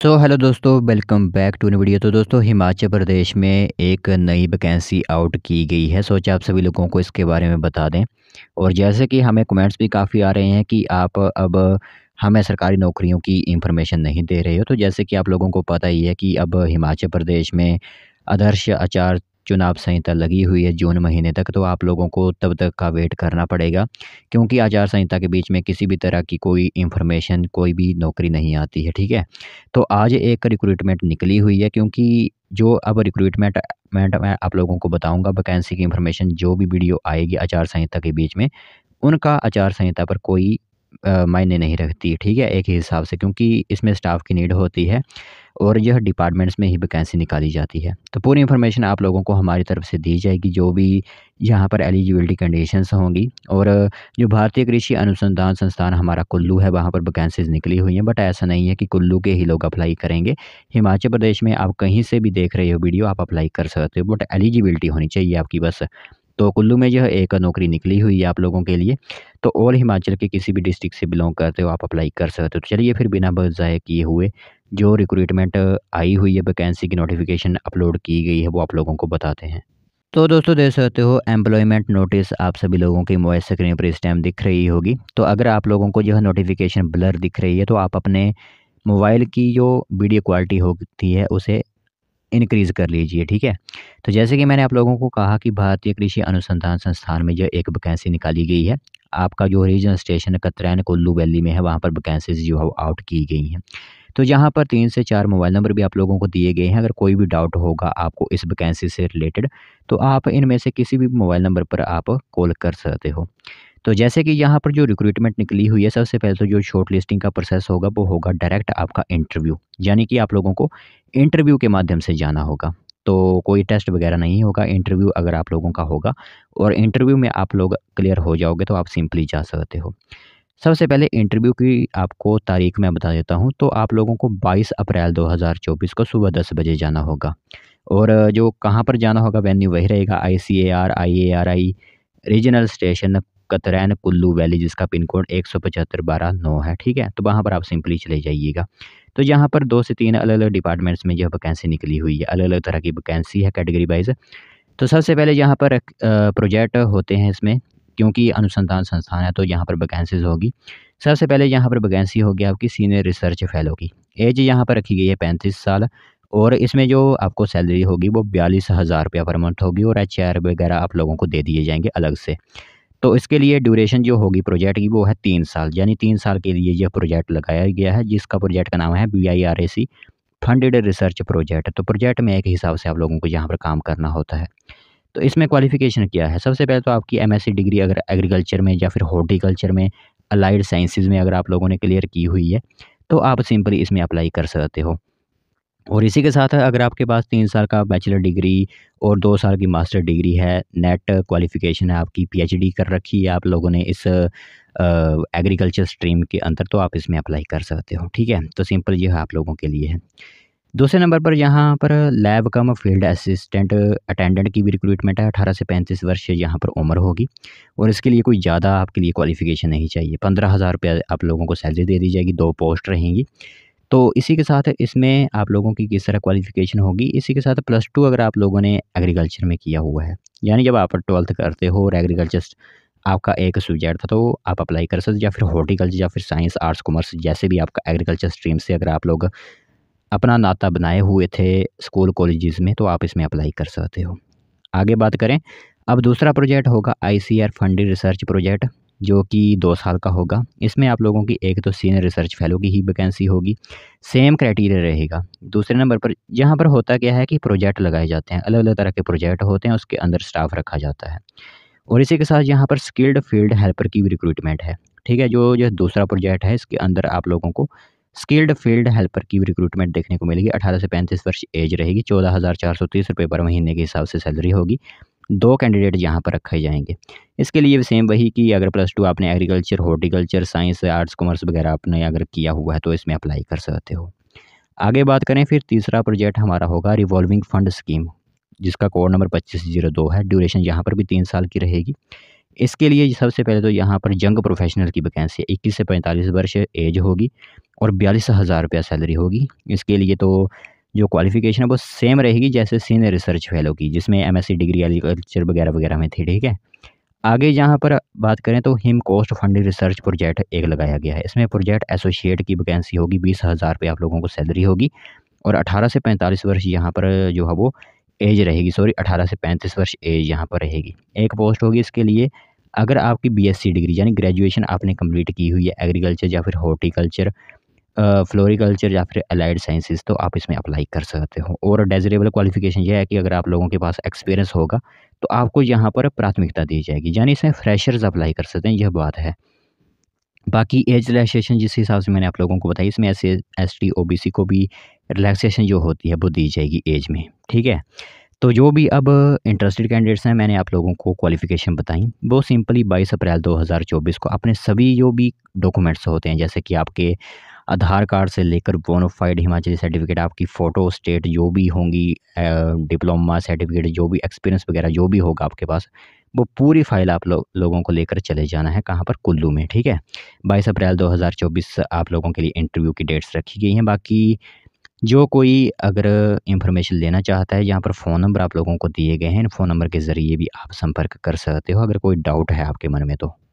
तो हेलो दोस्तों welcome back to new video तो दोस्तों हिमाचल प्रदेश में एक नई वैकेंसी आउट की गई है सोचा आप सभी लोगों को इसके बारे में बता दें और जैसे कि हमें कमेंट्स भी काफ़ी आ रहे हैं कि आप अब हमें सरकारी नौकरियों की इंफॉर्मेशन नहीं दे रहे हो तो जैसे कि आप लोगों को पता ही है कि अब हिमाचल प्रदेश में आदर्श आचार चुनाव संहिता लगी हुई है जून महीने तक तो आप लोगों को तब तक का वेट करना पड़ेगा क्योंकि आचार संहिता के बीच में किसी भी तरह की कोई इन्फॉर्मेशन कोई भी नौकरी नहीं आती है ठीक है तो आज एक रिक्रूटमेंट निकली हुई है क्योंकि जो अब रिक्रूटमेंट मैं आप लोगों को बताऊँगा वैकेंसी की इन्फॉर्मेशन जो भी वीडियो आएगी आचार संहिता के बीच में उनका आचार संहिता पर कोई मायने नहीं रखती ठीक है एक ही हिसाब से क्योंकि इसमें स्टाफ की नीड होती है और यह डिपार्टमेंट्स में ही वैकेंसी निकाली जाती है तो पूरी इन्फॉर्मेशन आप लोगों को हमारी तरफ से दी जाएगी जो भी यहाँ पर एलिजिबिलिटी कंडीशंस होंगी और जो भारतीय कृषि अनुसंधान संस्थान हमारा कुल्लू है वहाँ पर वैकेंसीज निकली हुई हैं बट ऐसा नहीं है कि कुल्लू के ही लोग अप्लाई करेंगे हिमाचल प्रदेश में आप कहीं से भी देख रहे हो वीडियो आप अप्लाई कर सकते हो बट एलिजिबिलिटी होनी चाहिए आपकी बस तो कुल्लू में जो है एक नौकरी निकली हुई है आप लोगों के लिए तो और हिमाचल के किसी भी डिस्ट्रिक्ट से बिलोंग करते हो आप अप्लाई कर सकते हो तो चलिए फिर बिना ज़ाय किए हुए जो रिक्रूटमेंट आई हुई है वैकेंसी की नोटिफिकेशन अपलोड की गई है वो आप लोगों को बताते हैं तो दोस्तों देख सकते हो एम्प्लॉयमेंट नोटिस आप सभी लोगों की मोबाइल स्क्रीन पर इस टाइम दिख रही होगी तो अगर आप लोगों को जो है नोटिफिकेशन ब्लर दिख रही है तो आप अपने मोबाइल की जो वीडियो क्वालिटी होती है उसे इनक्रीज़ कर लीजिए ठीक है तो जैसे कि मैंने आप लोगों को कहा कि भारतीय कृषि अनुसंधान संस्थान में जो एक वैकेंसी निकाली गई है आपका जो region station Katrain Kullu valley में है वहाँ पर वैकेंसीज जो है आउट की गई हैं तो यहाँ पर तीन से चार मोबाइल नंबर भी आप लोगों को दिए गए हैं अगर कोई भी डाउट होगा आपको इस वैकेंसी से रिलेटेड तो आप इनमें से किसी भी मोबाइल नंबर पर आप कॉल कर सकते हो तो जैसे कि यहाँ पर जो रिक्रूटमेंट निकली हुई है सबसे पहले तो जो शॉर्ट लिस्टिंग का प्रोसेस होगा वो होगा डायरेक्ट आपका इंटरव्यू यानी कि आप लोगों को इंटरव्यू के माध्यम से जाना होगा तो कोई टेस्ट वगैरह नहीं होगा इंटरव्यू अगर आप लोगों का होगा और इंटरव्यू में आप लोग क्लियर हो जाओगे तो आप सिंपली जा सकते हो सबसे पहले इंटरव्यू की आपको तारीख मैं बता देता हूँ तो आप लोगों को बाईस अप्रैल दो को सुबह दस बजे जाना होगा और जो कहाँ पर जाना होगा वेन्यू वही रहेगा I C A R I A R I regional station Katrain Kullu valley जिसका पिन कोड एक सौ पचहत्तर बारह नौ है ठीक है तो वहाँ पर आप सिंपली चले जाइएगा तो यहाँ पर दो से तीन अलग अलग डिपार्टमेंट्स में जो वैकेंसी निकली हुई है अलग अलग तरह की वैकेंसी है कैटेगरी वाइज तो सबसे पहले यहाँ पर प्रोजेक्ट होते हैं इसमें क्योंकि अनुसंधान संस्थान है तो यहाँ पर वैकेंसीज होगी सबसे पहले यहाँ पर वैकेंसी होगी आपकी सीनियर रिसर्च फेलो की एज यहाँ पर रखी गई है पैंतीस साल और इसमें जो आपको सैलरी होगी वो बयालीस हज़ार रुपया पर मंथ होगी और एच वगैरह आप लोगों को दे दिए जाएंगे अलग से तो इसके लिए ड्यूरेशन जो होगी प्रोजेक्ट की वो है तीन साल यानी तीन साल के लिए यह प्रोजेक्ट लगाया गया है जिसका प्रोजेक्ट का नाम है B I R A C funded research project तो प्रोजेक्ट में एक हिसाब से आप लोगों को यहाँ पर काम करना होता है तो इसमें क्वालिफिकेशन क्या है सबसे पहले तो आपकी एमएससी डिग्री अगर एग्रीकल्चर में या फिर हॉर्टिकल्चर में अलाइड साइंसेज में अगर आप लोगों ने क्लियर की हुई है तो आप सिंपली इसमें अप्लाई कर सकते हो और इसी के साथ अगर आपके पास तीन साल का बैचलर डिग्री और दो साल की मास्टर डिग्री है नेट क्वालिफ़िकेशन है आपकी पीएचडी कर रखी है आप लोगों ने इस एग्रीकल्चर स्ट्रीम के अंदर तो आप इसमें अप्लाई कर सकते हो ठीक है तो सिंपल ये आप लोगों के लिए है दूसरे नंबर पर यहाँ पर lab cum field assistant attendant की भी रिक्रूटमेंट है अठारह से पैंतीस वर्ष यहाँ पर उम्र होगी और इसके लिए कोई ज़्यादा आपके लिए क्वालिफिकेशन नहीं चाहिए पंद्रह हज़ार रुपये आप लोगों को सैलरी दे दी जाएगी दो पोस्ट रहेंगी तो इसी के साथ इसमें आप लोगों की किस तरह क्वालिफिकेशन होगी इसी के साथ प्लस टू अगर आप लोगों ने एग्रीकल्चर में किया हुआ है यानी जब आप ट्वेल्थ करते हो और एग्रीकल्चर आपका एक सब्जेक्ट था तो आप अप्लाई कर सकते या फिर हॉर्टिकल्चर या फिर साइंस आर्ट्स कॉमर्स जैसे भी आपका एग्रीकल्चर स्ट्रीम से अगर आप लोग अपना नाता बनाए हुए थे स्कूल कॉलेजेस में तो आप इसमें अप्लाई कर सकते हो आगे बात करें अब दूसरा प्रोजेक्ट होगा I C R funded research project जो कि दो साल का होगा इसमें आप लोगों की एक तो सीनियर रिसर्च फेलो की ही वैकेंसी होगी सेम क्राइटेरिया रहेगा दूसरे नंबर पर यहाँ पर होता क्या है कि प्रोजेक्ट लगाए जाते हैं अलग अलग तरह के प्रोजेक्ट होते हैं उसके अंदर स्टाफ रखा जाता है और इसी के साथ यहाँ पर स्किल्ड फील्ड हेल्पर की भी रिक्रूटमेंट है ठीक है जो जो दूसरा प्रोजेक्ट है इसके अंदर आप लोगों को स्किल्ड फील्ड हेल्पर की रिक्रूटमेंट देखने को मिलेगी अठारह से पैंतीस वर्ष एज रहेगी चौदह हज़ार चार सौ तीस रुपये पर महीने के हिसाब से सैलरी होगी दो कैंडिडेट यहाँ पर रखे जाएंगे इसके लिए भी सेम वही कि अगर प्लस टू आपने agriculture horticulture science arts commerce वगैरह आपने अगर किया हुआ है तो इसमें अप्लाई कर सकते हो आगे बात करें फिर तीसरा प्रोजेक्ट हमारा होगा रिवॉल्विंग फंड स्कीम जिसका कोड नंबर पच्चीस जीरो दो है ड्यूरेशन यहाँ पर भी तीन साल की रहेगी इसके लिए सबसे पहले तो यहाँ पर जंग प्रोफेशनल की वैकेंसी इक्कीस से पैंतालीस वर्ष एज होगी और बयालीस हज़ार रुपया सैलरी होगी इसके लिए तो जो क्वालिफिकेशन है वो सेम रहेगी जैसे सीनियर रिसर्च फेलो की जिसमें एमएससी डिग्री एग्रीकल्चर वगैरह वगैरह में थी ठीक है आगे यहाँ पर बात करें तो Himcoste funding research project एक लगाया गया है इसमें प्रोजेक्ट एसोसिएट की वैकेंसी होगी बीस हज़ार रुपये आप लोगों को सैलरी होगी और अठारह से पैंतालीस वर्ष यहाँ पर जो है वो एज रहेगी सॉरी अठारह से पैंतीस वर्ष एज यहाँ पर रहेगी एक पोस्ट होगी इसके लिए अगर आपकी बीएससी डिग्री यानी ग्रेजुएशन आपने कंप्लीट की हुई है एग्रीकल्चर या फिर हॉर्टिकल्चर फ्लोरिकल्चर या फिर अलाइड साइंसिस तो आप इसमें अप्लाई कर सकते हो और डेजरेबल क्वालिफिकेशन यह है कि अगर आप लोगों के पास एक्सपीरियंस होगा तो आपको यहाँ पर प्राथमिकता दी जाएगी यानी इसमें फ्रेशर्स अप्लाई कर सकते हैं यह बात है बाकी एज रिलैक्सेशन जिस हिसाब से मैंने आप लोगों को बताई इसमें S S T O B C को भी रिलैक्सेशन जो होती है वो दी जाएगी एज में ठीक है तो जो भी अब इंटरेस्टेड कैंडिडेट्स हैं मैंने आप लोगों को क्वालिफिकेशन बताई वो सिंपली बाईस अप्रैल 2024 को अपने सभी जो भी डॉक्यूमेंट्स होते हैं जैसे कि आपके आधार कार्ड से लेकर बोनोफाइड हिमाचली सर्टिफिकेट आपकी फ़ोटो स्टेट जो भी होंगी डिप्लोमा सर्टिफिकेट जो भी एक्सपीरियंस वगैरह जो भी होगा आपके पास वो पूरी फाइल आप लो, लोगों को लेकर चले जाना है कहाँ पर कुल्लू में ठीक है बाईस अप्रैल दो आप लोगों के लिए इंटरव्यू की डेट्स रखी गई हैं बाकी जो कोई अगर इंफॉर्मेशन लेना चाहता है यहाँ पर फ़ोन नंबर आप लोगों को दिए गए हैं इन फ़ोन नंबर के ज़रिए भी आप संपर्क कर सकते हो अगर कोई डाउट है आपके मन में तो